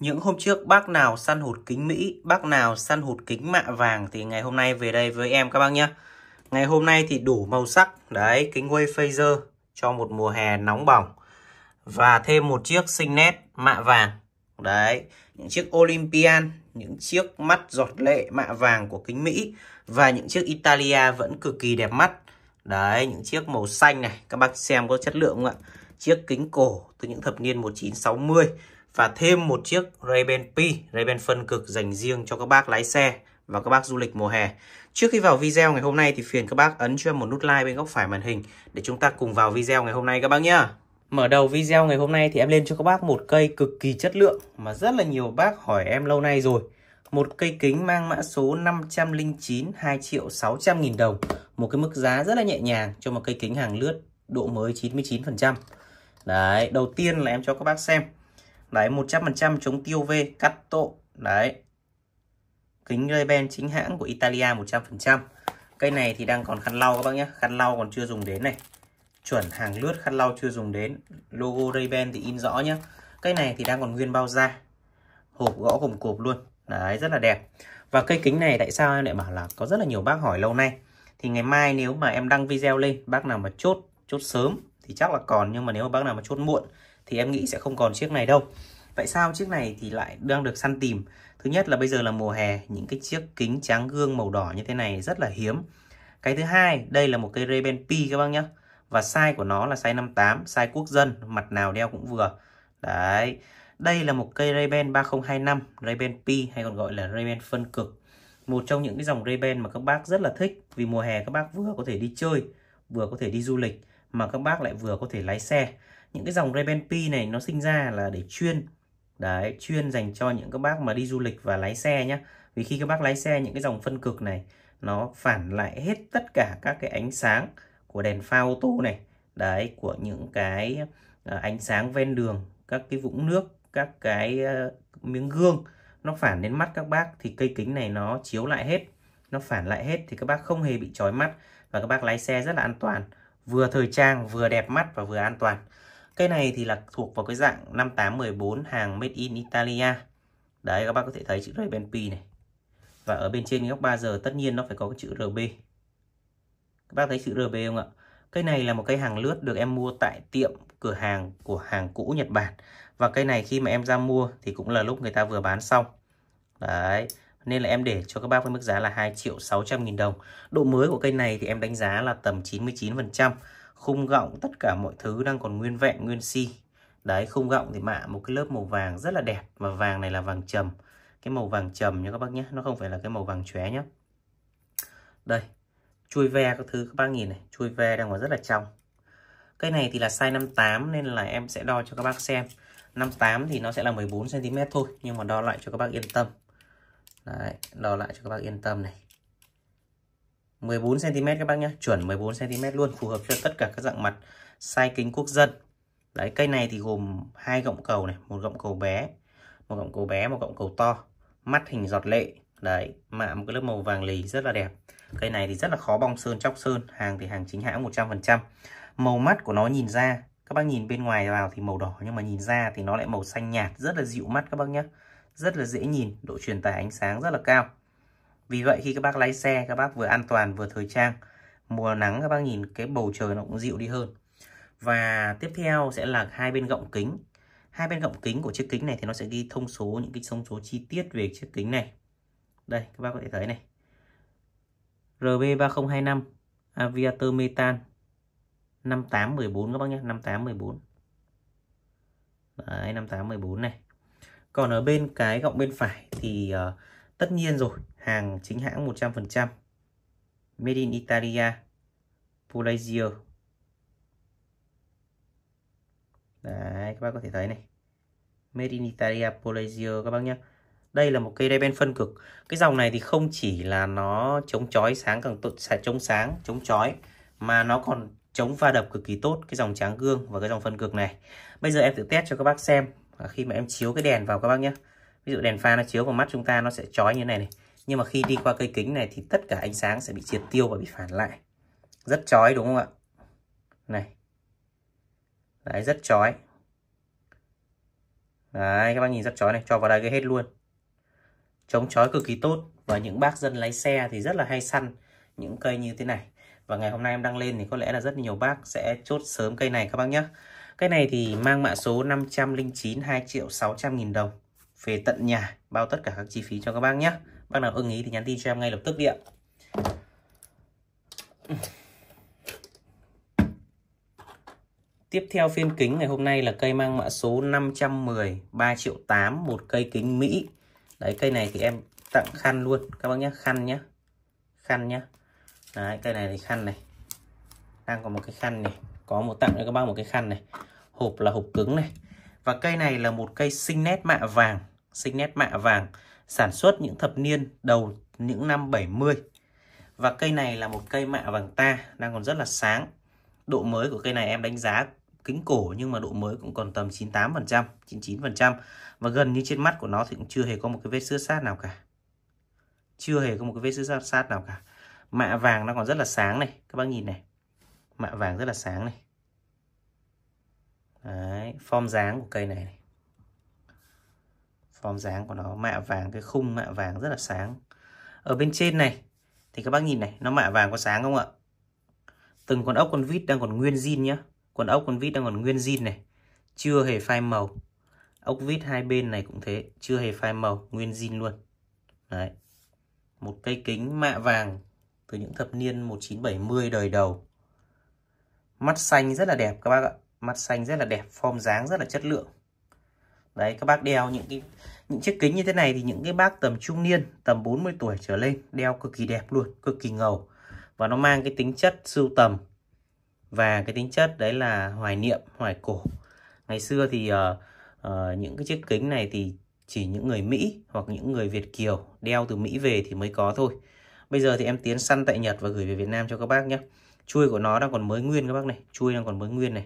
Những hôm trước bác nào săn hụt kính Mỹ, bác nào săn hụt kính mạ vàng thì ngày hôm nay về đây với em các bác nhé. Ngày hôm nay thì đủ màu sắc, đấy kính quay phaser cho một mùa hè nóng bỏng. Và thêm một chiếc xinh nét mạ vàng, đấy những chiếc Olympian, những chiếc mắt giọt lệ mạ vàng của kính Mỹ và những chiếc Italia vẫn cực kỳ đẹp mắt. Đấy, những chiếc màu xanh này, các bác xem có chất lượng không ạ? Chiếc kính cổ từ những thập niên 1960 và thêm một chiếc Ray-Ban P, Ray-Ban phân cực dành riêng cho các bác lái xe và các bác du lịch mùa hè. Trước khi vào video ngày hôm nay thì phiền các bác ấn cho em một nút like bên góc phải màn hình để chúng ta cùng vào video ngày hôm nay các bác nhá. Mở đầu video ngày hôm nay thì em lên cho các bác một cây cực kỳ chất lượng mà rất là nhiều bác hỏi em lâu nay rồi. Một cây kính mang mã số 509 2 triệu 600 nghìn đồng. Một cái mức giá rất là nhẹ nhàng cho một cây kính hàng lướt độ mới 99%. Đấy, đầu tiên là em cho các bác xem đấy 100% chống tiêu v cắt tội đấy kính Ray-Ban chính hãng của Italia 100% cây này thì đang còn khăn lau các bác nhé khăn lau còn chưa dùng đến này chuẩn hàng lướt khăn lau chưa dùng đến logo Ray-Ban thì in rõ nhé cây này thì đang còn nguyên bao da hộp gõ hồng cộp luôn đấy rất là đẹp và cây kính này tại sao em lại bảo là có rất là nhiều bác hỏi lâu nay thì ngày mai nếu mà em đăng video lên bác nào mà chốt chốt sớm thì chắc là còn nhưng mà nếu mà bác nào mà chốt muộn thì em nghĩ sẽ không còn chiếc này đâu Vậy sao chiếc này thì lại đang được săn tìm? Thứ nhất là bây giờ là mùa hè, những cái chiếc kính tráng gương màu đỏ như thế này rất là hiếm. Cái thứ hai, đây là một cây Ray-Ban P các bác nhé. Và size của nó là size 58, size quốc dân, mặt nào đeo cũng vừa. Đấy, đây là một cây Ray-Ban 3025, Ray-Ban P hay còn gọi là Ray-Ban phân cực. Một trong những cái dòng Ray-Ban mà các bác rất là thích vì mùa hè các bác vừa có thể đi chơi, vừa có thể đi du lịch mà các bác lại vừa có thể lái xe những cái dòng Raven P này nó sinh ra là để chuyên đấy chuyên dành cho những các bác mà đi du lịch và lái xe nhá vì khi các bác lái xe những cái dòng phân cực này nó phản lại hết tất cả các cái ánh sáng của đèn pha ô tô này đấy của những cái ờ, ánh sáng ven đường các cái vũng nước các cái ờ, miếng gương nó phản đến mắt các bác thì cây kính này nó chiếu lại hết nó phản lại hết thì các bác không hề bị chói mắt và các bác lái xe rất là an toàn vừa thời trang vừa đẹp mắt và vừa an toàn Cây này thì là thuộc vào cái dạng 5814 hàng Made in Italia. Đấy các bác có thể thấy chữ RBNP này. Và ở bên trên góc 3 giờ tất nhiên nó phải có cái chữ RB. Các bác thấy chữ RB không ạ? Cây này là một cây hàng lướt được em mua tại tiệm cửa hàng của hàng cũ Nhật Bản. Và cây này khi mà em ra mua thì cũng là lúc người ta vừa bán xong. Đấy, nên là em để cho các bác với mức giá là 2 triệu 600 nghìn đồng. Độ mới của cây này thì em đánh giá là tầm 99% khung gọng tất cả mọi thứ đang còn nguyên vẹn nguyên si đấy khung gọng thì mạ một cái lớp màu vàng rất là đẹp và vàng này là vàng trầm cái màu vàng trầm nha các bác nhé nó không phải là cái màu vàng chóe nhé đây chui ve các thứ các bác nhìn này chui ve đang còn rất là trong cái này thì là size 58 nên là em sẽ đo cho các bác xem 58 thì nó sẽ là 14cm thôi nhưng mà đo lại cho các bác yên tâm Đấy, đo lại cho các bác yên tâm này 14 cm các bác nhé chuẩn 14 cm luôn phù hợp cho tất cả các dạng mặt sai kính quốc dân đấy cây này thì gồm hai gọng cầu này một gọng cầu bé một gọng cầu bé một gọng cầu to mắt hình giọt lệ đấy mạ một cái lớp màu vàng lì rất là đẹp cây này thì rất là khó bong sơn chóc sơn hàng thì hàng chính hãng 100% màu mắt của nó nhìn ra các bác nhìn bên ngoài vào thì màu đỏ nhưng mà nhìn ra thì nó lại màu xanh nhạt rất là dịu mắt các bác nhé rất là dễ nhìn độ truyền tải ánh sáng rất là cao vì vậy khi các bác lái xe các bác vừa an toàn vừa thời trang Mùa nắng các bác nhìn cái bầu trời nó cũng dịu đi hơn Và tiếp theo sẽ là hai bên gọng kính Hai bên gọng kính của chiếc kính này thì nó sẽ ghi thông số những cái thông số chi tiết về chiếc kính này Đây các bác có thể thấy này RB3025 Aviator Metan 5814 các bác nhé 5814 Đấy 5814 này Còn ở bên cái gọng bên phải thì uh, tất nhiên rồi hàng chính hãng 100%, Made in Italia, Polaisio. Đấy, các bác có thể thấy này. Made in Italia, Polaisio các bác nhé. Đây là một cây Ray-Ban phân cực. Cái dòng này thì không chỉ là nó chống chói sáng càng tốt, chống sáng, chống chói mà nó còn chống va đập cực kỳ tốt cái dòng tráng gương và cái dòng phân cực này. Bây giờ em thử test cho các bác xem khi mà em chiếu cái đèn vào các bác nhé. Ví dụ đèn pha nó chiếu vào mắt chúng ta nó sẽ chói như thế này này nhưng mà khi đi qua cây kính này thì tất cả ánh sáng sẽ bị triệt tiêu và bị phản lại rất chói đúng không ạ này đấy rất chói đấy các bác nhìn rất chói này cho vào đây cái hết luôn chống chói cực kỳ tốt và những bác dân lái xe thì rất là hay săn những cây như thế này và ngày hôm nay em đăng lên thì có lẽ là rất nhiều bác sẽ chốt sớm cây này các bác nhé cây này thì mang mã số 509 2 triệu 600 nghìn đồng về tận nhà bao tất cả các chi phí cho các bác nhé bác nào ưng ý thì nhắn tin cho em ngay lập tức đi ạ Tiếp theo phiên kính ngày hôm nay là cây mang mã số 510 3 triệu 8 một cây kính Mỹ Đấy cây này thì em tặng khăn luôn các bác nhé khăn nhé khăn nhé Đấy cây này thì khăn này đang có một cái khăn này có một tặng cho các bác một cái khăn này hộp là hộp cứng này và cây này là một cây sinh nét mạ vàng sinh nét mạ vàng sản xuất những thập niên đầu những năm 70. Và cây này là một cây mạ vàng ta đang còn rất là sáng. Độ mới của cây này em đánh giá kính cổ nhưng mà độ mới cũng còn tầm 98%, 99% và gần như trên mắt của nó thì cũng chưa hề có một cái vết xước sát nào cả. Chưa hề có một cái vết xước sát nào cả. Mạ vàng nó còn rất là sáng này, các bác nhìn này. Mạ vàng rất là sáng này. Đấy, form dáng của cây này này form dáng của nó mạ vàng cái khung mạ vàng rất là sáng ở bên trên này thì các bác nhìn này nó mạ vàng có sáng không ạ từng con ốc con vít đang còn nguyên zin nhá con ốc con vít đang còn nguyên zin này chưa hề phai màu ốc vít hai bên này cũng thế chưa hề phai màu nguyên zin luôn đấy một cây kính mạ vàng từ những thập niên 1970 đời đầu mắt xanh rất là đẹp các bác ạ mắt xanh rất là đẹp form dáng rất là chất lượng đấy các bác đeo những cái những chiếc kính như thế này thì những cái bác tầm trung niên tầm 40 tuổi trở lên đeo cực kỳ đẹp luôn cực kỳ ngầu và nó mang cái tính chất sưu tầm và cái tính chất đấy là hoài niệm hoài cổ ngày xưa thì uh, uh, những cái chiếc kính này thì chỉ những người Mỹ hoặc những người Việt kiều đeo từ Mỹ về thì mới có thôi bây giờ thì em tiến săn tại Nhật và gửi về Việt Nam cho các bác nhé chuôi của nó đang còn mới nguyên các bác này chuôi đang còn mới nguyên này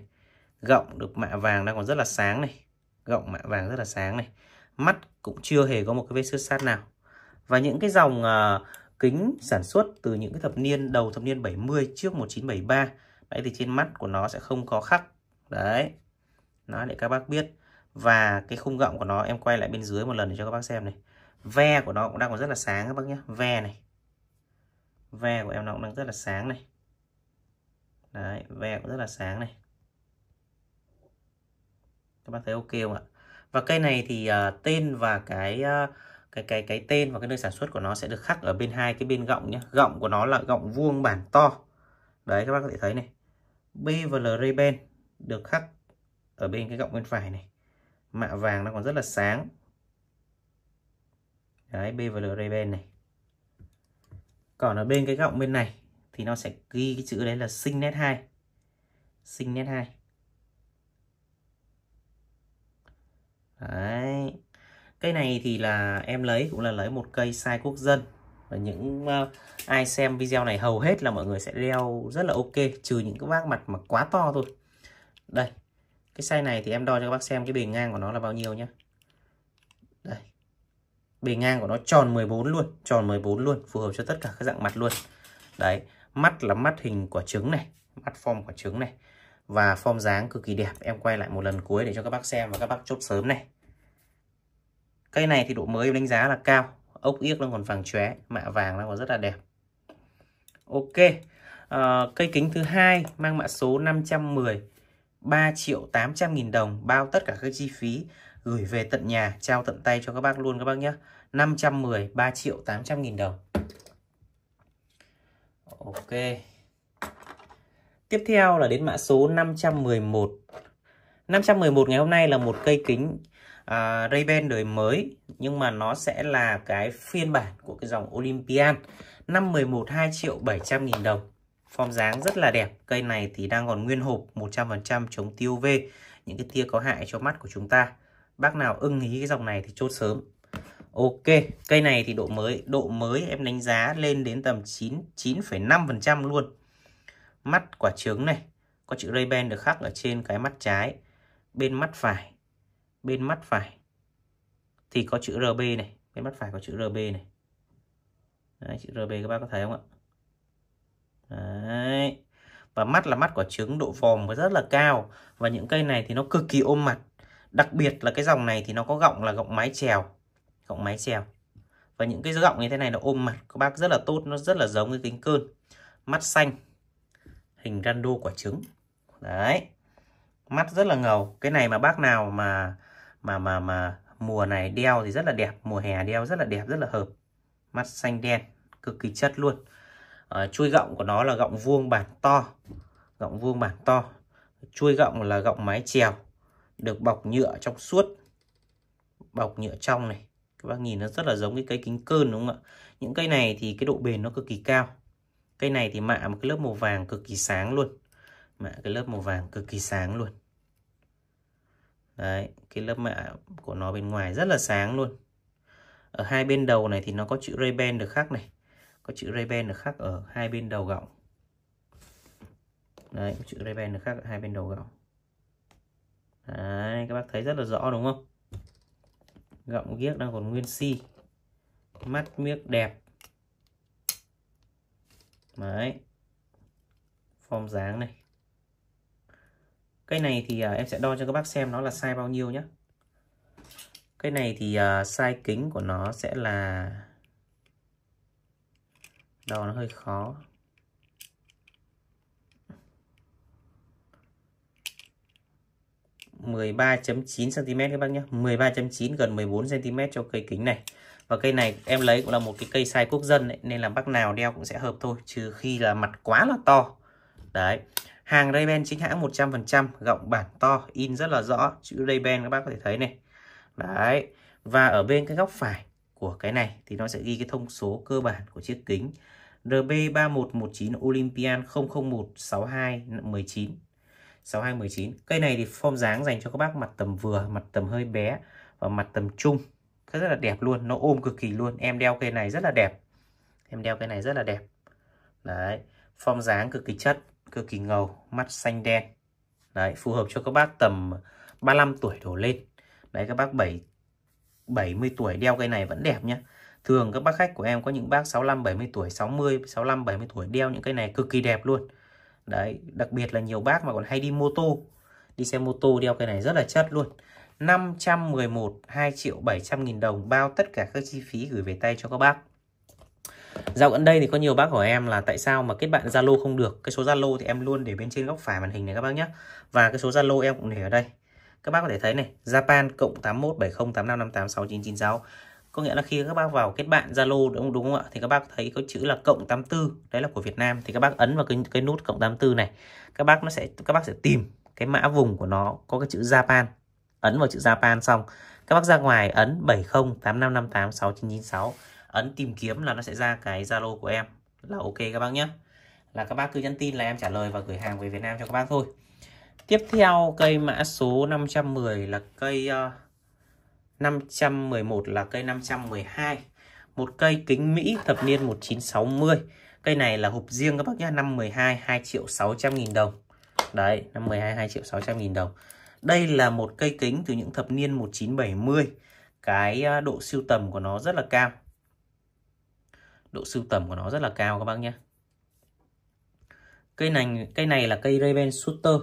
gọng được mạ vàng đang còn rất là sáng này gọng mạ vàng rất là sáng này mắt cũng chưa hề có một cái vết xước sát nào và những cái dòng uh, kính sản xuất từ những cái thập niên đầu thập niên 70 trước 1973 đấy thì trên mắt của nó sẽ không có khắc đấy nó để các bác biết và cái khung gọng của nó em quay lại bên dưới một lần để cho các bác xem này ve của nó cũng đang còn rất là sáng các bác nhé ve này ve của em nó cũng đang rất là sáng này đấy ve cũng rất là sáng này các bạn thấy ok không ạ và cây này thì uh, tên và cái uh, cái cái cái tên và cái nơi sản xuất của nó sẽ được khắc ở bên hai cái bên gọng nhé gọng của nó là gọng vuông bản to đấy các bác có thể thấy này B và L ray ben được khắc ở bên cái gọng bên phải này mạ vàng nó còn rất là sáng đấy B và L ray ben này còn ở bên cái gọng bên này thì nó sẽ ghi cái chữ đấy là sinh net 2 sinh net 2 đấy cây này thì là em lấy cũng là lấy một cây size quốc dân và những uh, ai xem video này hầu hết là mọi người sẽ đeo rất là ok trừ những cái bác mặt mà quá to thôi đây cái size này thì em đo cho các bác xem cái bề ngang của nó là bao nhiêu nhá đây bề ngang của nó tròn 14 luôn tròn 14 luôn phù hợp cho tất cả các dạng mặt luôn đấy mắt là mắt hình quả trứng này mắt form quả trứng này và form dáng cực kỳ đẹp em quay lại một lần cuối để cho các bác xem và các bác chốt sớm này cây này thì độ mới em đánh giá là cao ốc yếc đang còn vàng chóe mạ vàng đang còn rất là đẹp ok à, cây kính thứ hai mang mã số 510 3 triệu 800 nghìn đồng bao tất cả các chi phí gửi về tận nhà trao tận tay cho các bác luôn các bác nhé 510 3 triệu 800 nghìn đồng Ok Tiếp theo là đến mã số 511. 511 ngày hôm nay là một cây kính à, Ray-Ban đời mới nhưng mà nó sẽ là cái phiên bản của cái dòng Olympian. Năm 11 2 triệu 700 nghìn đồng. Form dáng rất là đẹp. Cây này thì đang còn nguyên hộp 100% chống tiêu UV. Những cái tia có hại cho mắt của chúng ta. Bác nào ưng ý cái dòng này thì chốt sớm. Ok, cây này thì độ mới, độ mới em đánh giá lên đến tầm 9 9,5% luôn mắt quả trứng này có chữ Ray-Ban được khắc ở trên cái mắt trái bên mắt phải bên mắt phải thì có chữ RB này bên mắt phải có chữ RB này Đấy, chữ RB các bác có thấy không ạ Đấy. và mắt là mắt quả trứng độ vòm rất là cao và những cây này thì nó cực kỳ ôm mặt đặc biệt là cái dòng này thì nó có gọng là gọng mái chèo gọng mái chèo và những cái gọng như thế này nó ôm mặt các bác rất là tốt nó rất là giống với kính cơn mắt xanh hình rando quả trứng đấy mắt rất là ngầu cái này mà bác nào mà mà mà mà mùa này đeo thì rất là đẹp mùa hè đeo rất là đẹp rất là hợp mắt xanh đen cực kỳ chất luôn à, chui gọng của nó là gọng vuông bản to gọng vuông bản to chui gọng là gọng mái chèo được bọc nhựa trong suốt bọc nhựa trong này các bác nhìn nó rất là giống cái cây kính cơn đúng không ạ những cây này thì cái độ bền nó cực kỳ cao Cây này thì mạ một cái lớp màu vàng cực kỳ sáng luôn. Mạ cái lớp màu vàng cực kỳ sáng luôn. Đấy, cái lớp mạ của nó bên ngoài rất là sáng luôn. Ở hai bên đầu này thì nó có chữ Ray-Ban được khắc này. Có chữ Ray-Ban được khắc ở hai bên đầu gọng. Đấy, chữ Ray-Ban được khắc ở hai bên đầu gọng. Đấy, các bác thấy rất là rõ đúng không? Gọng ghiếc đang còn nguyên si. Mắt miếc đẹp đấy form dáng này cây này thì à, em sẽ đo cho các bác xem nó là size bao nhiêu nhé cây này thì à, size kính của nó sẽ là đo nó hơi khó mười ba chấm chín cm các bác nhé mười ba chấm chín gần mười bốn cm cho cây kính này và cây này em lấy cũng là một cái cây sai quốc dân ấy, nên là bác nào đeo cũng sẽ hợp thôi trừ khi là mặt quá là to đấy hàng Ray-Ban chính hãng 100% gọng bản to in rất là rõ chữ Ray-Ban các bác có thể thấy này đấy và ở bên cái góc phải của cái này thì nó sẽ ghi cái thông số cơ bản của chiếc kính RB3119 Olympian 001 6219 6219 cây này thì form dáng dành cho các bác mặt tầm vừa mặt tầm hơi bé và mặt tầm trung nó rất là đẹp luôn, nó ôm cực kỳ luôn. Em đeo cây này rất là đẹp. Em đeo cây này rất là đẹp. Đấy, form dáng cực kỳ chất, cực kỳ ngầu, mắt xanh đen. Đấy, phù hợp cho các bác tầm 35 tuổi đổ lên. Đấy các bác 7 70 tuổi đeo cây này vẫn đẹp nhá. Thường các bác khách của em có những bác 65 70 tuổi, 60 65 70 tuổi đeo những cây này cực kỳ đẹp luôn. Đấy, đặc biệt là nhiều bác mà còn hay đi mô tô, đi xe mô tô đeo cây này rất là chất luôn. 511 2 triệu 700 nghìn đồng bao tất cả các chi phí gửi về tay cho các bác Dạo gần đây thì có nhiều bác hỏi em là tại sao mà kết bạn Zalo không được Cái số Zalo thì em luôn để bên trên góc phải màn hình này các bác nhé Và cái số Zalo em cũng để ở đây Các bác có thể thấy này Japan cộng 817085586996 Có nghĩa là khi các bác vào kết bạn Zalo đúng, đúng không ạ Thì các bác thấy có chữ là cộng 84 Đấy là của Việt Nam Thì các bác ấn vào cái, cái nút cộng 84 này Các bác nó sẽ các bác sẽ tìm cái mã vùng của nó có cái chữ Japan ấn vào chữ Japan xong các bác ra ngoài ấn 7085586996 ấn tìm kiếm là nó sẽ ra cái Zalo của em là ok các bác nhé là các bác cứ nhắn tin là em trả lời và gửi hàng về Việt Nam cho các bác thôi tiếp theo cây mã số 510 là cây uh, ờ, 511 là cây 512 một cây kính Mỹ thập niên 1960 cây này là hộp riêng các bác nhé 512 2 triệu 600 nghìn đồng đấy 512 2 triệu 600 nghìn đồng đây là một cây kính từ những thập niên 1970. Cái à, độ siêu tầm của nó rất là cao. Độ siêu tầm của nó rất là cao các bác nhé. Cây này cây này là cây Raven Shooter.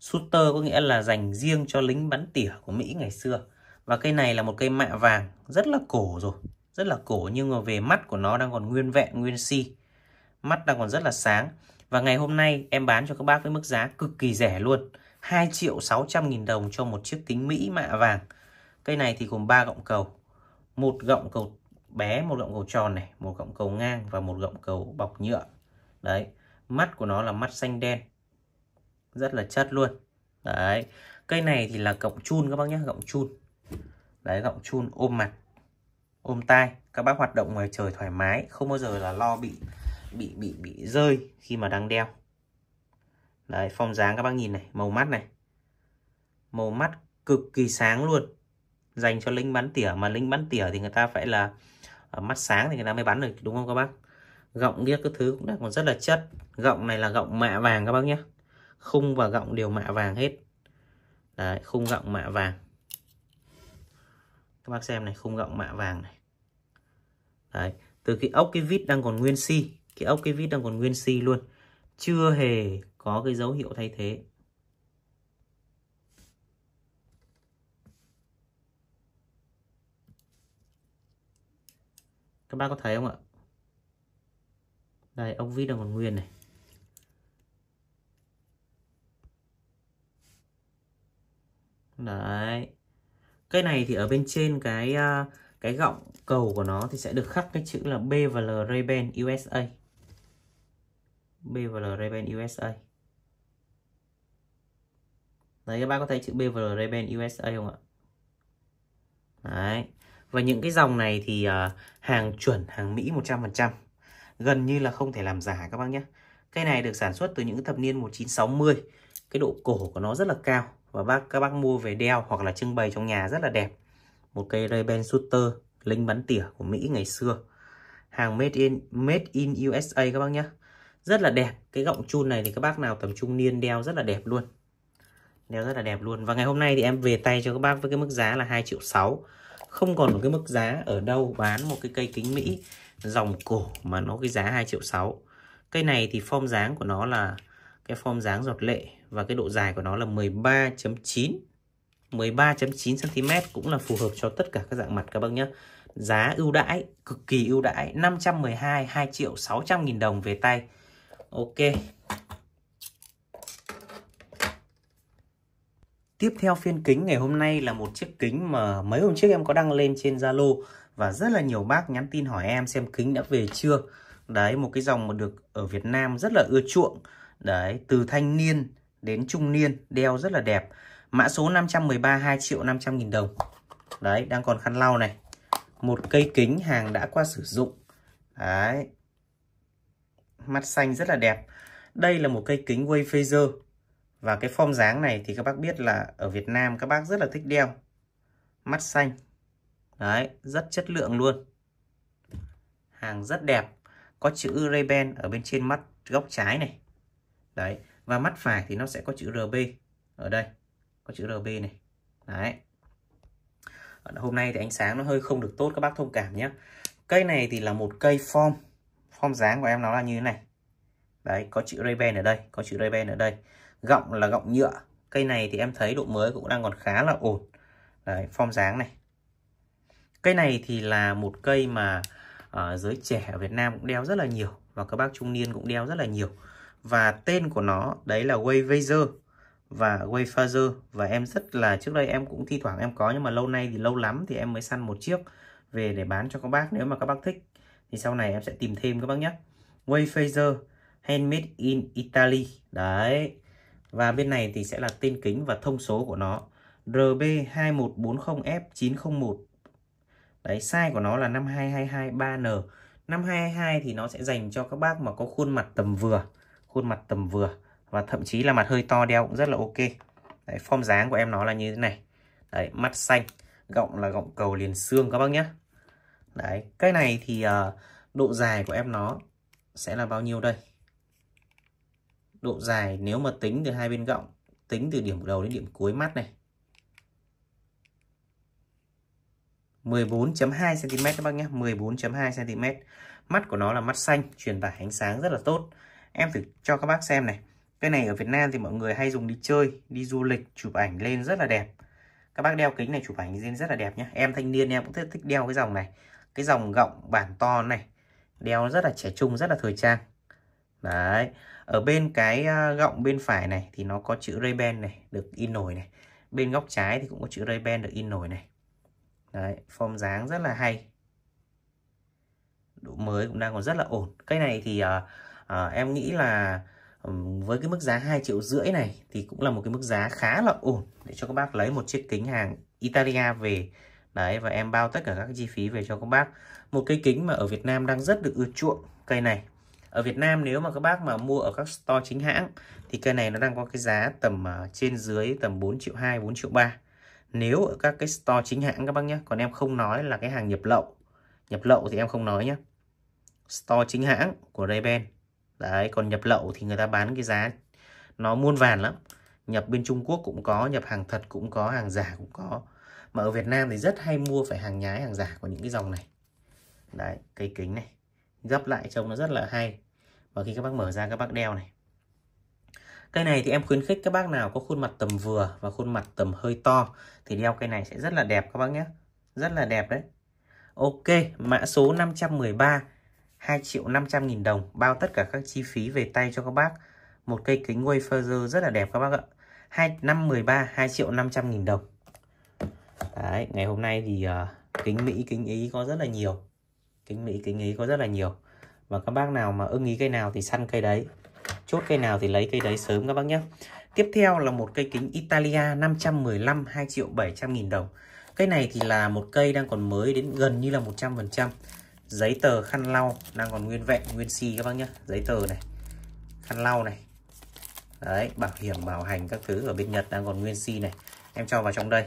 Shooter có nghĩa là dành riêng cho lính bắn tỉa của Mỹ ngày xưa. Và cây này là một cây mạ vàng rất là cổ rồi. Rất là cổ nhưng mà về mắt của nó đang còn nguyên vẹn, nguyên si. Mắt đang còn rất là sáng. Và ngày hôm nay em bán cho các bác với mức giá cực kỳ rẻ luôn. 2 triệu 600 nghìn đồng cho một chiếc kính Mỹ mạ vàng cây này thì gồm 3 gọng cầu một gọng cầu bé một gọng cầu tròn này một gọng cầu ngang và một gọng cầu bọc nhựa đấy mắt của nó là mắt xanh đen rất là chất luôn đấy cây này thì là gọng chun các bác nhé gọng chun đấy gọng chun ôm mặt ôm tai các bác hoạt động ngoài trời thoải mái không bao giờ là lo bị bị bị bị rơi khi mà đang đeo Đấy, form dáng các bác nhìn này, màu mắt này. Màu mắt cực kỳ sáng luôn. Dành cho lính bắn tỉa mà lính bắn tỉa thì người ta phải là ờ, mắt sáng thì người ta mới bắn được đúng không các bác? Gọng điếc cái thứ cũng đã còn rất là chất. Gọng này là gọng mạ vàng các bác nhé. Khung và gọng đều mạ vàng hết. Đấy, khung gọng mạ vàng. Các bác xem này, khung gọng mạ vàng này. Đấy, từ cái ốc cái vít đang còn nguyên si, cái ốc cái vít đang còn nguyên si luôn. Chưa hề có cái dấu hiệu thay thế các bác có thấy không ạ đây ông vít đang còn nguyên này đấy cây này thì ở bên trên cái à, cái gọng cầu của nó thì sẽ được khắc cái chữ là B và L Ray-Ban USA B và L Ray-Ban USA Đấy các bác có thấy chữ BVR ray USA không ạ? Đấy. Và những cái dòng này thì uh, hàng chuẩn, hàng Mỹ 100%. Gần như là không thể làm giả các bác nhé. Cây này được sản xuất từ những thập niên 1960. Cái độ cổ của nó rất là cao. Và bác các bác mua về đeo hoặc là trưng bày trong nhà rất là đẹp. Một cây ray Shooter linh bắn tỉa của Mỹ ngày xưa. Hàng made in, made in USA các bác nhé. Rất là đẹp. Cái gọng chun này thì các bác nào tầm trung niên đeo rất là đẹp luôn. Đeo rất là đẹp luôn. Và ngày hôm nay thì em về tay cho các bác với cái mức giá là 2 triệu 6. Không còn một cái mức giá ở đâu bán một cái cây kính Mỹ dòng cổ mà nó cái giá 2 triệu 6. Cây này thì form dáng của nó là cái form dáng giọt lệ và cái độ dài của nó là 13.9 13.9 cm cũng là phù hợp cho tất cả các dạng mặt các bác nhé giá ưu đãi cực kỳ ưu đãi 512 2 triệu 600 nghìn đồng về tay Ok Tiếp theo phiên kính ngày hôm nay là một chiếc kính mà mấy hôm trước em có đăng lên trên Zalo và rất là nhiều bác nhắn tin hỏi em xem kính đã về chưa. Đấy, một cái dòng mà được ở Việt Nam rất là ưa chuộng. Đấy, từ thanh niên đến trung niên, đeo rất là đẹp. Mã số 513 2 triệu 500 nghìn đồng. Đấy, đang còn khăn lau này. Một cây kính hàng đã qua sử dụng. Đấy. Mắt xanh rất là đẹp. Đây là một cây kính Wayfazer và cái form dáng này thì các bác biết là ở Việt Nam các bác rất là thích đeo. Mắt xanh. Đấy, rất chất lượng luôn. Hàng rất đẹp. Có chữ Ray-Ban ở bên trên mắt góc trái này. Đấy, và mắt phải thì nó sẽ có chữ RB ở đây. Có chữ RB này. Đấy. Hôm nay thì ánh sáng nó hơi không được tốt các bác thông cảm nhé. Cây này thì là một cây form. Form dáng của em nó là như thế này. Đấy, có chữ Ray-Ban ở đây, có chữ Ray-Ban ở đây gọng là gọng nhựa cây này thì em thấy độ mới cũng đang còn khá là ổn Đấy, form dáng này cây này thì là một cây mà ở ờ, giới trẻ ở Việt Nam cũng đeo rất là nhiều và các bác trung niên cũng đeo rất là nhiều và tên của nó đấy là Wayfazer và Wayfazer và em rất là trước đây em cũng thi thoảng em có nhưng mà lâu nay thì lâu lắm thì em mới săn một chiếc về để bán cho các bác nếu mà các bác thích thì sau này em sẽ tìm thêm các bác nhé Wayfazer handmade in Italy đấy và bên này thì sẽ là tên kính và thông số của nó. RB2140F901. Đấy, size của nó là 52223N. 5222 thì nó sẽ dành cho các bác mà có khuôn mặt tầm vừa, khuôn mặt tầm vừa và thậm chí là mặt hơi to đeo cũng rất là ok. Đấy, form dáng của em nó là như thế này. Đấy, mắt xanh, gọng là gọng cầu liền xương các bác nhé. Đấy, cái này thì uh, độ dài của em nó sẽ là bao nhiêu đây? độ dài nếu mà tính từ hai bên gọng tính từ điểm đầu đến điểm cuối mắt này 14.2 cm các bác nhé 14.2 cm mắt của nó là mắt xanh truyền tải ánh sáng rất là tốt em thử cho các bác xem này cái này ở Việt Nam thì mọi người hay dùng đi chơi đi du lịch chụp ảnh lên rất là đẹp các bác đeo kính này chụp ảnh lên rất là đẹp nhé em thanh niên em cũng rất thích đeo cái dòng này cái dòng gọng bản to này đeo rất là trẻ trung rất là thời trang đấy ở bên cái gọng bên phải này thì nó có chữ Ray-Ban này được in nổi này bên góc trái thì cũng có chữ Ray-Ban được in nổi này đấy form dáng rất là hay độ mới cũng đang còn rất là ổn cái này thì uh, uh, em nghĩ là với cái mức giá 2 triệu rưỡi này thì cũng là một cái mức giá khá là ổn để cho các bác lấy một chiếc kính hàng Italia về đấy và em bao tất cả các chi phí về cho các bác một cái kính mà ở Việt Nam đang rất được ưa chuộng cây này ở Việt Nam nếu mà các bác mà mua ở các store chính hãng thì cây này nó đang có cái giá tầm à, trên dưới tầm 4 triệu 2 4 triệu 3 nếu ở các cái store chính hãng các bác nhé còn em không nói là cái hàng nhập lậu nhập lậu thì em không nói nhé store chính hãng của Ray-Ban đấy còn nhập lậu thì người ta bán cái giá nó muôn vàn lắm nhập bên Trung Quốc cũng có nhập hàng thật cũng có hàng giả cũng có mà ở Việt Nam thì rất hay mua phải hàng nhái hàng giả của những cái dòng này đấy cây kính này gấp lại trông nó rất là hay và khi các bác mở ra các bác đeo này cây này thì em khuyến khích các bác nào có khuôn mặt tầm vừa và khuôn mặt tầm hơi to thì đeo cây này sẽ rất là đẹp các bác nhé rất là đẹp đấy ok mã số 513 2 triệu 500 nghìn đồng bao tất cả các chi phí về tay cho các bác một cây kính wafer rất là đẹp các bác ạ 2513 2 triệu 500 nghìn đồng Đấy, ngày hôm nay thì uh, kính Mỹ, kính Ý có rất là nhiều kính mỹ kính ý có rất là nhiều và các bác nào mà ưng ý cây nào thì săn cây đấy chốt cây nào thì lấy cây đấy sớm các bác nhé tiếp theo là một cây kính Italia 515 2 triệu 700 nghìn đồng cây này thì là một cây đang còn mới đến gần như là 100% giấy tờ khăn lau đang còn nguyên vẹn nguyên si các bác nhé giấy tờ này khăn lau này đấy bảo hiểm bảo hành các thứ ở bên Nhật đang còn nguyên si này em cho vào trong đây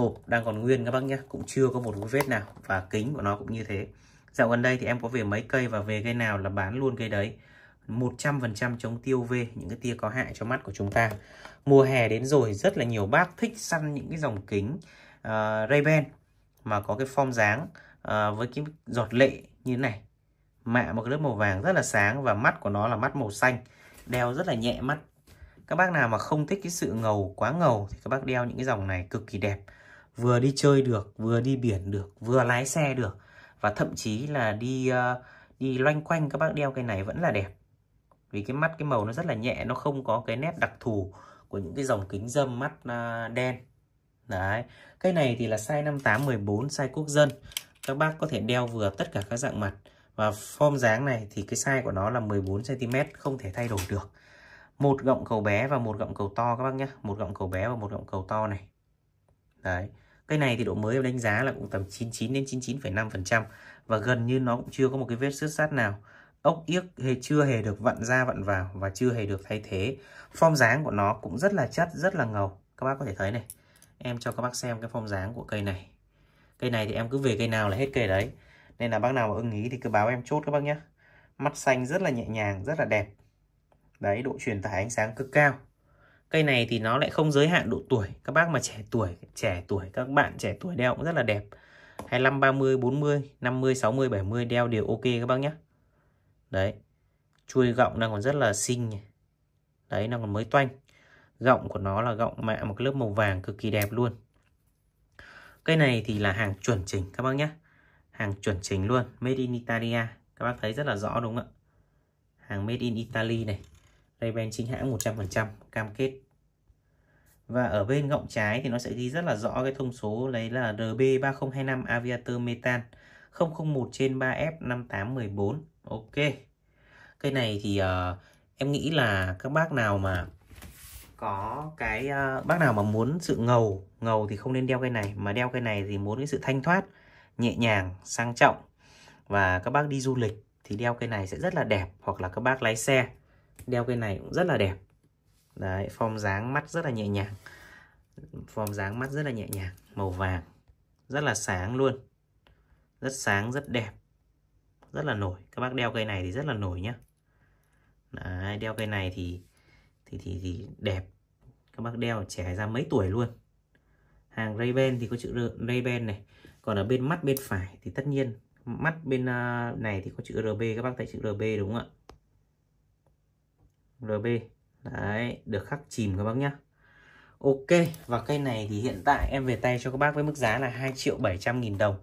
hộp đang còn nguyên các bác nhé cũng chưa có một vết nào và kính của nó cũng như thế dạo gần đây thì em có về mấy cây và về cây nào là bán luôn cây đấy 100% chống tiêu UV những cái tia có hại cho mắt của chúng ta mùa hè đến rồi rất là nhiều bác thích săn những cái dòng kính uh, ờ, Ray-Ban mà có cái form dáng uh, với cái giọt lệ như thế này mạ một cái lớp màu vàng rất là sáng và mắt của nó là mắt màu xanh đeo rất là nhẹ mắt các bác nào mà không thích cái sự ngầu quá ngầu thì các bác đeo những cái dòng này cực kỳ đẹp vừa đi chơi được vừa đi biển được vừa lái xe được và thậm chí là đi uh, đi loanh quanh các bác đeo cái này vẫn là đẹp vì cái mắt cái màu nó rất là nhẹ nó không có cái nét đặc thù của những cái dòng kính dâm mắt uh, đen đấy cái này thì là size 58 14 size quốc dân các bác có thể đeo vừa tất cả các dạng mặt và form dáng này thì cái size của nó là 14 cm không thể thay đổi được một gọng cầu bé và một gọng cầu to các bác nhé một gọng cầu bé và một gọng cầu to này đấy cái này thì độ mới em đánh giá là cũng tầm 99 đến 99,5% và gần như nó cũng chưa có một cái vết xước sát nào ốc yếc hề chưa hề được vặn ra vặn vào và chưa hề được thay thế form dáng của nó cũng rất là chất rất là ngầu các bác có thể thấy này em cho các bác xem cái form dáng của cây này cây này thì em cứ về cây nào là hết cây đấy nên là bác nào mà ưng ý thì cứ báo em chốt các bác nhé mắt xanh rất là nhẹ nhàng rất là đẹp đấy độ truyền tải ánh sáng cực cao cây này thì nó lại không giới hạn độ tuổi các bác mà trẻ tuổi trẻ tuổi các bạn trẻ tuổi đeo cũng rất là đẹp 25 30 40 50 60 70 đeo đều ok các bác nhé đấy chuôi gọng đang còn rất là xinh đấy nó còn mới toanh gọng của nó là gọng mạ một cái lớp màu vàng cực kỳ đẹp luôn cây này thì là hàng chuẩn chỉnh các bác nhé hàng chuẩn chỉnh luôn made in Italia các bác thấy rất là rõ đúng không ạ hàng made in Italy này label chính hãng 100% cam kết và ở bên gọng trái thì nó sẽ ghi rất là rõ cái thông số đấy là RB3025 Aviator Metan 001 trên 3F5814 Ok Cây này thì uh, em nghĩ là các bác nào mà có cái uh, bác nào mà muốn sự ngầu ngầu thì không nên đeo cây này mà đeo cây này thì muốn cái sự thanh thoát nhẹ nhàng sang trọng và các bác đi du lịch thì đeo cây này sẽ rất là đẹp hoặc là các bác lái xe đeo cái này cũng rất là đẹp đấy form dáng mắt rất là nhẹ nhàng form dáng mắt rất là nhẹ nhàng màu vàng rất là sáng luôn rất sáng rất đẹp rất là nổi các bác đeo cây này thì rất là nổi nhá đấy, đeo cây này thì thì thì thì đẹp các bác đeo trẻ ra mấy tuổi luôn hàng Ray-Ban thì có chữ Ray-Ban này còn ở bên mắt bên phải thì tất nhiên mắt bên à, này thì có chữ RB các bác thấy chữ RB đúng không ạ RB đấy được khắc chìm các bác nhá Ok và cây này thì hiện tại em về tay cho các bác với mức giá là 2 triệu 700 nghìn đồng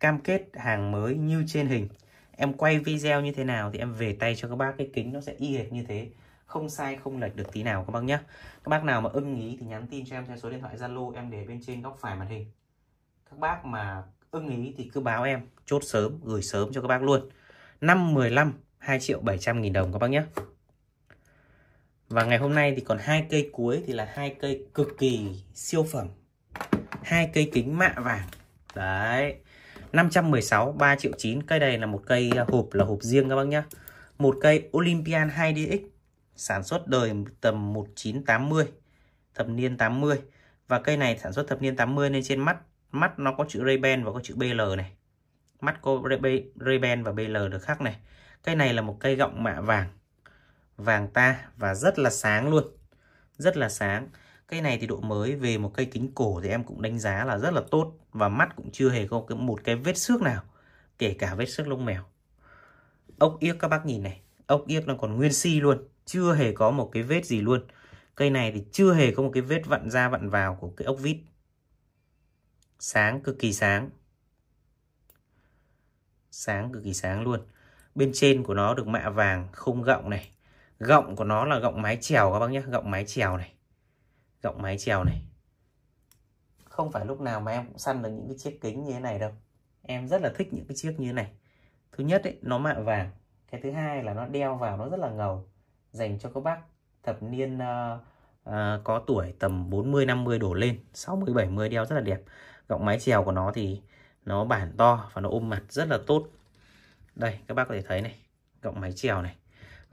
cam kết hàng mới như trên hình em quay video như thế nào thì em về tay cho các bác cái kính nó sẽ y hệt như thế không sai không lệch được tí nào các bác nhé các bác nào mà ưng ý thì nhắn tin cho em theo số điện thoại zalo em để bên trên góc phải màn hình các bác mà ưng ý thì cứ báo em chốt sớm gửi sớm cho các bác luôn 515 2 triệu 700 nghìn đồng các bác nhé và ngày hôm nay thì còn hai cây cuối thì là hai cây cực kỳ siêu phẩm hai cây kính mạ vàng đấy 516 3 triệu 9 cây này là một cây à, hộp là hộp riêng các bác nhá một cây Olympian 2DX sản xuất đời tầm 1980 thập niên 80 và cây này sản xuất thập niên 80 nên trên mắt mắt nó có chữ Ray-Ban và có chữ BL này mắt có Ray-Ban và BL được khác này cây này là một cây gọng mạ vàng vàng ta và rất là sáng luôn rất là sáng cây này thì độ mới về một cây kính cổ thì em cũng đánh giá là rất là tốt và mắt cũng chưa hề có một cái vết xước nào kể cả vết xước lông mèo ốc yếc các bác nhìn này ốc yếc nó còn nguyên si luôn chưa hề có một cái vết gì luôn cây này thì chưa hề có một cái vết vặn ra vặn vào của cái ốc vít sáng cực kỳ sáng sáng cực kỳ sáng luôn bên trên của nó được mạ vàng không gọng này gọng của nó là gọng mái chèo các bác nhé gọng mái chèo này gọng mái chèo này không phải lúc nào mà em cũng săn được những cái chiếc kính như thế này đâu em rất là thích những cái chiếc như thế này thứ nhất ấy, nó mạ vàng cái thứ hai là nó đeo vào nó rất là ngầu dành cho các bác thập niên uh, uh, có tuổi tầm 40 50 đổ lên 60 70 đeo rất là đẹp gọng mái chèo của nó thì nó bản to và nó ôm mặt rất là tốt đây các bác có thể thấy này gọng mái chèo này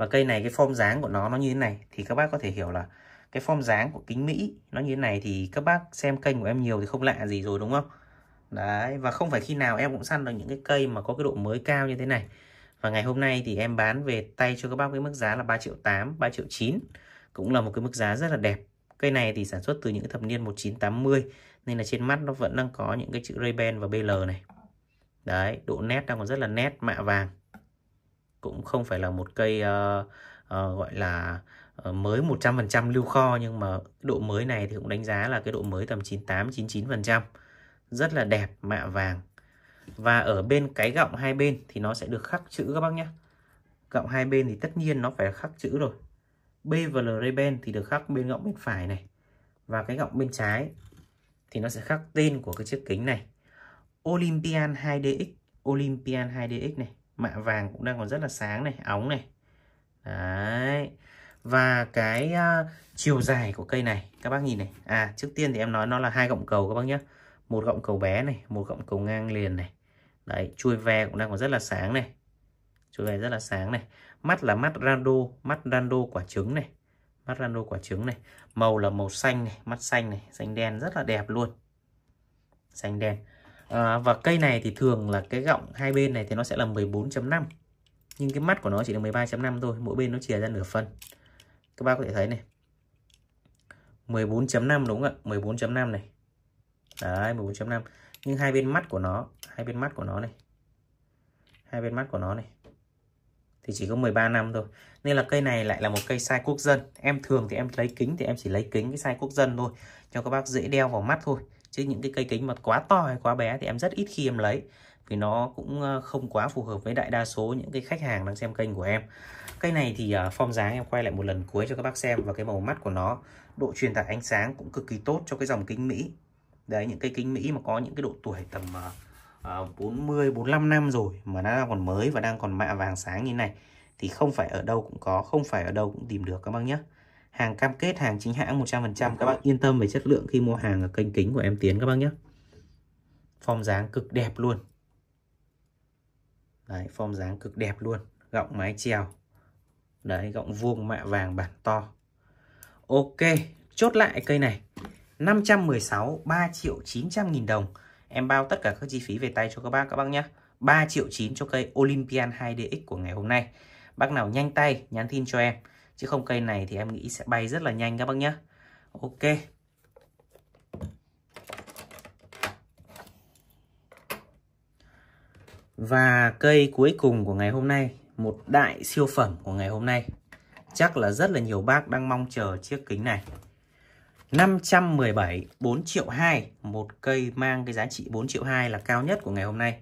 và cây này cái form dáng của nó nó như thế này thì các bác có thể hiểu là cái form dáng của kính Mỹ nó như thế này thì các bác xem kênh của em nhiều thì không lạ gì rồi đúng không đấy và không phải khi nào em cũng săn được những cái cây mà có cái độ mới cao như thế này và ngày hôm nay thì em bán về tay cho các bác với mức giá là 3 triệu 8, 3 triệu 9 cũng là một cái mức giá rất là đẹp cây này thì sản xuất từ những thập niên 1980 nên là trên mắt nó vẫn đang có những cái chữ Ray-Ban và BL này đấy độ nét đang còn rất là nét mạ vàng cũng không phải là một cây uh, uh, gọi là uh, mới 100% lưu kho nhưng mà độ mới này thì cũng đánh giá là cái độ mới tầm 98 99% rất là đẹp mạ vàng và ở bên cái gọng hai bên thì nó sẽ được khắc chữ các bác nhé gọng hai bên thì tất nhiên nó phải khắc chữ rồi b BVL Ray-Ban thì được khắc bên gọng bên phải này và cái gọng bên trái thì nó sẽ khắc tên của cái chiếc kính này Olympian 2DX Olympian 2DX này mạ vàng cũng đang còn rất là sáng này ống này đấy và cái uh, chiều dài của cây này các bác nhìn này à trước tiên thì em nói nó là hai gọng cầu các bác nhé một gọng cầu bé này một gọng cầu ngang liền này đấy chuôi ve cũng đang còn rất là sáng này chuôi ve rất là sáng này mắt là mắt rando mắt rando quả trứng này mắt rando quả trứng này màu là màu xanh này mắt xanh này xanh đen rất là đẹp luôn xanh đen À, và cây này thì thường là cái gọng hai bên này thì nó sẽ là 14.5 nhưng cái mắt của nó chỉ là 13.5 thôi mỗi bên nó chia ra nửa phân các bác có thể thấy này 14.5 đúng không ạ 14.5 này đấy 14.5 nhưng hai bên mắt của nó hai bên mắt của nó này hai bên mắt của nó này thì chỉ có 13 năm thôi nên là cây này lại là một cây sai quốc dân em thường thì em lấy kính thì em chỉ lấy kính cái sai quốc dân thôi cho các bác dễ đeo vào mắt thôi chứ những cái cây kính mà quá to hay quá bé thì em rất ít khi em lấy vì nó cũng ờ, không quá phù hợp với đại đa số những cái khách hàng đang xem kênh của em cây này thì ờ, form dáng em quay lại một lần cuối cho các bác xem và cái màu mắt của nó độ truyền tải ánh sáng cũng cực kỳ tốt cho cái dòng kính Mỹ đấy những cây kính Mỹ mà có những cái độ tuổi tầm 40 ờ, 45 năm rồi mà nó đang còn mới và đang còn mạ vàng sáng như này thì không phải ở đâu cũng có không phải ở đâu cũng tìm được các bác nhé hàng cam kết hàng chính hãng 100% các bác yên tâm về chất lượng khi mua hàng ở kênh kính của em Tiến các bác nhé form dáng cực đẹp luôn đấy form dáng cực đẹp luôn gọng mái treo, đấy gọng vuông mạ vàng bản to ok chốt lại cây này 516 3 triệu 900 nghìn đồng em bao tất cả các chi phí về tay cho các bác các bác nhé 3 triệu 9 cho cây Olympian 2DX của ngày hôm nay bác nào nhanh tay nhắn tin cho em chứ không cây này thì em nghĩ sẽ bay rất là nhanh các bác nhé ok và cây cuối cùng của ngày hôm nay một đại siêu phẩm của ngày hôm nay chắc là rất là nhiều bác đang mong chờ chiếc kính này 517 4 triệu 2 một cây mang cái giá trị 4 triệu 2 là cao nhất của ngày hôm nay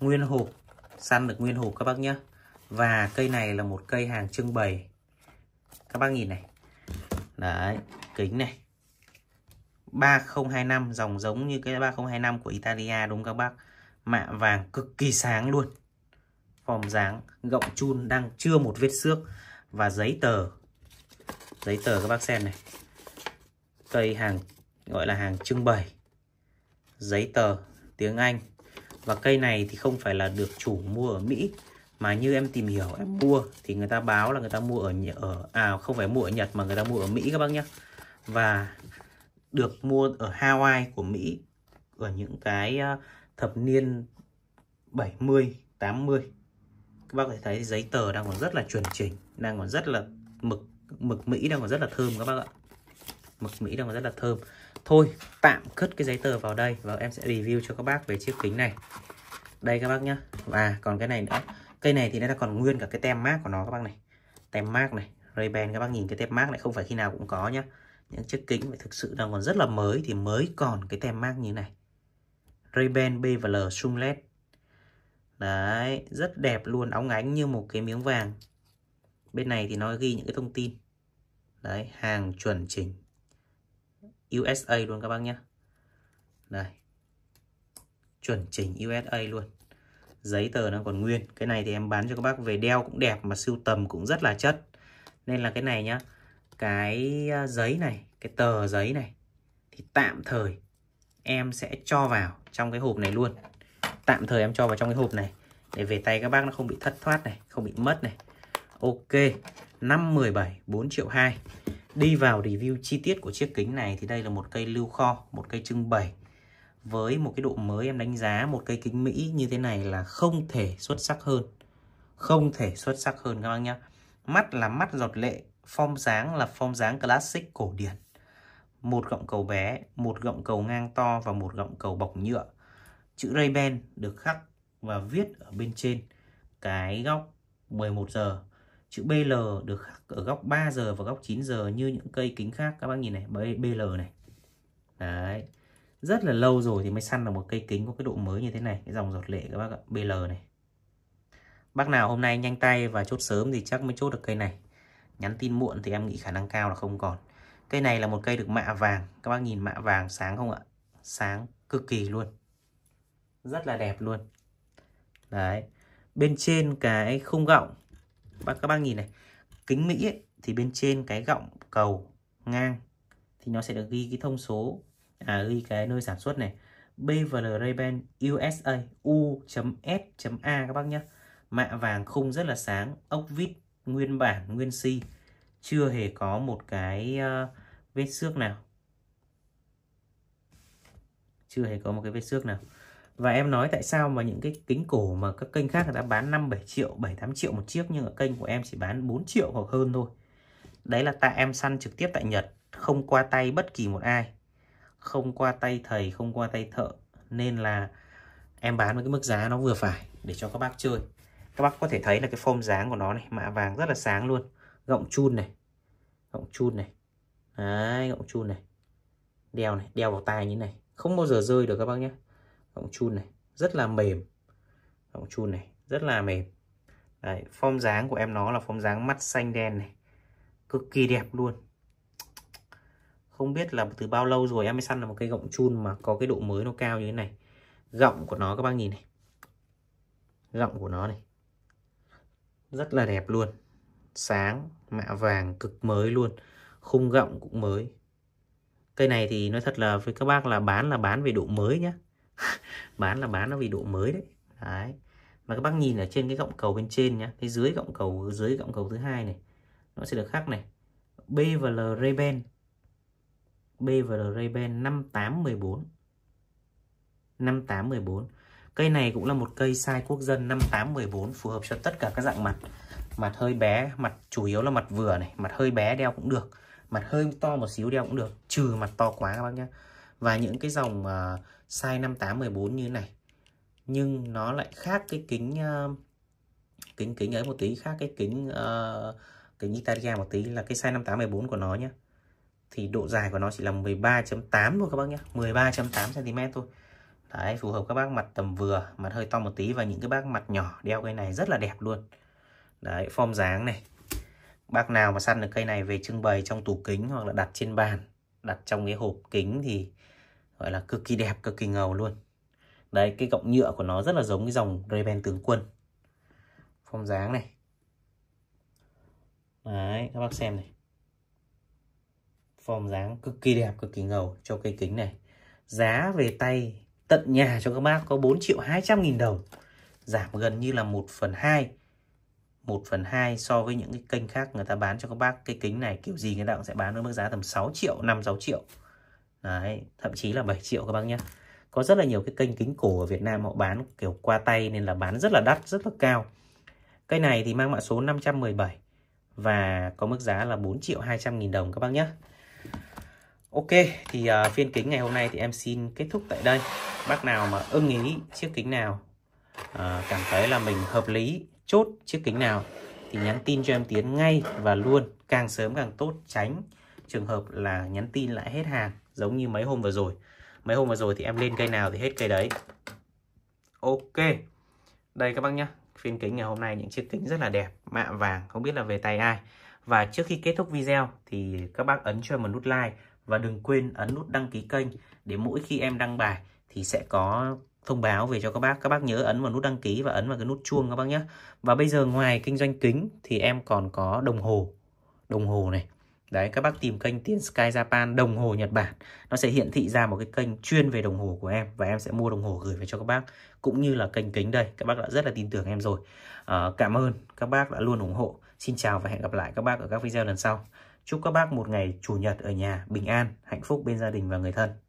nguyên hộp săn được nguyên hộp các bác nhé và cây này là một cây hàng trưng bày các à, bác nhìn này đấy kính này 3025 dòng giống như cái 3025 của Italia đúng không các bác mạ vàng cực kỳ sáng luôn form dáng gọng chun đang chưa một vết xước và giấy tờ giấy tờ các bác xem này cây hàng gọi là hàng trưng bày giấy tờ tiếng Anh và cây này thì không phải là được chủ mua ở Mỹ mà như em tìm hiểu em ừ. mua thì người ta báo là người ta mua ở ở à không phải mua ở Nhật mà người ta mua ở Mỹ các bác nhé và được mua ở Hawaii của Mỹ ở những cái à, thập niên 70 80 các bác có thể thấy giấy tờ đang còn rất là chuẩn chỉnh đang còn rất là mực mực Mỹ đang còn rất là thơm các bác ạ mực Mỹ đang còn rất là thơm thôi tạm cất cái giấy tờ vào đây và em sẽ review cho các bác về chiếc kính này đây các bác nhá và còn cái này nữa cây này thì nó còn nguyên cả cái tem mát của nó các bác này tem mát này ray ban các bác nhìn cái tem mát này không phải khi nào cũng có nhá những chiếc kính phải thực sự đang còn rất là mới thì mới còn cái tem mát như này ray ban b và l sung led đấy rất đẹp luôn óng ánh như một cái miếng vàng bên này thì nó ghi những cái thông tin đấy hàng chuẩn chỉnh USA luôn các bác nhé đây chuẩn chỉnh USA luôn giấy tờ nó còn nguyên cái này thì em bán cho các bác về đeo cũng đẹp mà sưu tầm cũng rất là chất nên là cái này nhá cái à, giấy này cái tờ giấy này thì tạm thời em sẽ cho vào trong cái hộp này luôn tạm thời em cho vào trong cái hộp này để về tay các bác nó không bị thất thoát này không bị mất này ok 517 4 triệu 2 đi vào review chi tiết của chiếc kính này thì đây là một cây lưu kho một cây trưng bày với một cái độ mới em đánh giá một cây kính Mỹ như thế này là không thể xuất sắc hơn không thể xuất sắc hơn các bác nhé mắt là mắt giọt lệ form dáng là form dáng classic cổ điển một gọng cầu bé một gọng cầu ngang to và một gọng cầu bọc nhựa chữ Ray-Ban được khắc và viết ở bên trên cái góc 11 giờ chữ BL được khắc ở góc 3 giờ và góc 9 giờ như những cây kính khác các bác nhìn này BL này đấy rất là lâu rồi thì mới săn được một cây kính có cái độ mới như thế này cái dòng giọt lệ các bác ạ BL này bác nào hôm nay nhanh tay và chốt sớm thì chắc mới chốt được cây này nhắn tin muộn thì em nghĩ khả năng cao là không còn cây này là một cây được mạ vàng các bác nhìn mạ vàng sáng không ạ sáng cực kỳ luôn rất là đẹp luôn đấy bên trên cái khung gọng bác các bác nhìn này kính mỹ ấy, thì bên trên cái gọng cầu ngang thì nó sẽ được ghi cái thông số à, ghi cái nơi sản xuất này BVL Ray-Ban USA U.S.A các bác nhé mạ vàng khung rất là sáng ốc vít nguyên bản nguyên si chưa hề có một cái uh, vết xước nào chưa hề có một cái vết xước nào và em nói tại sao mà những cái kính cổ mà các kênh khác người ta bán 5 7 triệu 7 8 triệu một chiếc nhưng ở kênh của em chỉ bán 4 triệu hoặc hơn thôi đấy là tại em săn trực tiếp tại Nhật không qua tay bất kỳ một ai không qua tay thầy không qua tay thợ nên là em bán với cái mức giá nó vừa phải để cho các bác chơi các bác có thể thấy là cái phom dáng của nó này mạ vàng rất là sáng luôn gọng chun này gọng chun này đấy gọng chun này đeo này đeo vào tai như này không bao giờ rơi được các bác nhé gọng chun này rất là mềm gọng chun này rất là mềm đấy, form dáng của em nó là form dáng mắt xanh đen này cực kỳ đẹp luôn không biết là từ bao lâu rồi em mới săn được một cây gọng chun mà có cái độ mới nó cao như thế này gọng của nó các bác nhìn này gọng của nó này rất là đẹp luôn sáng mạ vàng cực mới luôn khung gọng cũng mới cây này thì nói thật là với các bác là bán là bán về độ mới nhá bán là bán nó vì độ mới đấy đấy mà các bác nhìn ở trên cái gọng cầu bên trên nhá cái dưới gọng cầu dưới gọng cầu thứ hai này nó sẽ được khắc này B và L Ray-Ban BVR Ray-Ban 5814 5814 Cây này cũng là một cây size quốc dân 5814 phù hợp cho tất cả các dạng mặt Mặt hơi bé, mặt chủ yếu là mặt vừa này Mặt hơi bé đeo cũng được Mặt hơi to một xíu đeo cũng được Trừ mặt to quá các bác nhé Và những cái dòng uh, size 5814 như này Nhưng nó lại khác cái kính uh, Kính kính ấy một tí Khác cái kính uh, kính Italia một tí là cái size 5814 của nó nhé thì độ dài của nó chỉ là 13.8 thôi các bác nhé 13.8 cm thôi đấy phù hợp các bác mặt tầm vừa mặt hơi to một tí và những cái bác mặt nhỏ đeo cái này rất là đẹp luôn đấy form dáng này bác nào mà săn được cây này về trưng bày trong tủ kính hoặc là đặt trên bàn đặt trong cái hộp kính thì gọi là cực kỳ đẹp cực kỳ ngầu luôn đấy cái gọng nhựa của nó rất là giống cái dòng Ray-Ban tướng quân form dáng này đấy các bác xem này form dáng cực kỳ đẹp cực kỳ ngầu cho cây kính này giá về tay tận nhà cho các bác có 4 triệu 200 nghìn đồng giảm gần như là 1 phần 2 1 phần 2 so với những cái kênh khác người ta bán cho các bác cây kính này kiểu gì người ta cũng sẽ bán với mức giá tầm 6 triệu 5 6 triệu Đấy, thậm chí là 7 triệu các bác nhé có rất là nhiều cái kênh kính cổ ở Việt Nam họ bán kiểu qua tay nên là bán rất là đắt rất là cao cây này thì mang mã số 517 và có mức giá là 4 triệu 200 nghìn đồng các bác nhé Ok, thì uh, phiên kính ngày hôm nay thì em xin kết thúc tại đây. Bác nào mà ưng ý chiếc kính nào, uh, cảm thấy là mình hợp lý, chốt chiếc kính nào, thì nhắn tin cho em Tiến ngay và luôn, càng sớm càng tốt, tránh trường hợp là nhắn tin lại hết hàng, giống như mấy hôm vừa rồi. Mấy hôm vừa rồi thì em lên cây nào thì hết cây đấy. Ok, đây các bác nhé, phiên kính ngày hôm nay những chiếc kính rất là đẹp, mạ vàng, không biết là về tay ai. Và trước khi kết thúc video thì các bác ấn cho em một nút like và đừng quên ấn nút đăng ký kênh để mỗi khi em đăng bài thì sẽ có thông báo về cho các bác các bác nhớ ấn vào nút đăng ký và ấn vào cái nút chuông các bác nhé và bây giờ ngoài kinh doanh kính thì em còn có đồng hồ đồng hồ này đấy các bác tìm kênh tiền Sky Japan đồng hồ Nhật Bản nó sẽ hiện thị ra một cái kênh chuyên về đồng hồ của em và em sẽ mua đồng hồ gửi về cho các bác cũng như là kênh kính đây các bác đã rất là tin tưởng em rồi à, cảm ơn các bác đã luôn ủng hộ xin chào và hẹn gặp lại các bác ở các video lần sau Chúc các bác một ngày Chủ nhật ở nhà bình an, hạnh phúc bên gia đình và người thân.